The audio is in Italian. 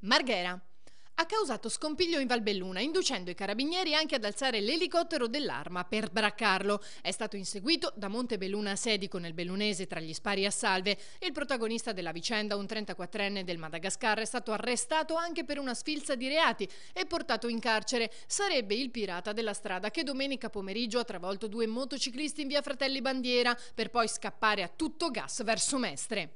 Marghera. Ha causato scompiglio in Valbelluna, inducendo i carabinieri anche ad alzare l'elicottero dell'arma per braccarlo. È stato inseguito da Montebelluna a Sedico nel Bellunese tra gli spari a salve. Il protagonista della vicenda, un 34enne del Madagascar, è stato arrestato anche per una sfilza di reati e portato in carcere. Sarebbe il pirata della strada che domenica pomeriggio ha travolto due motociclisti in via Fratelli Bandiera per poi scappare a tutto gas verso Mestre.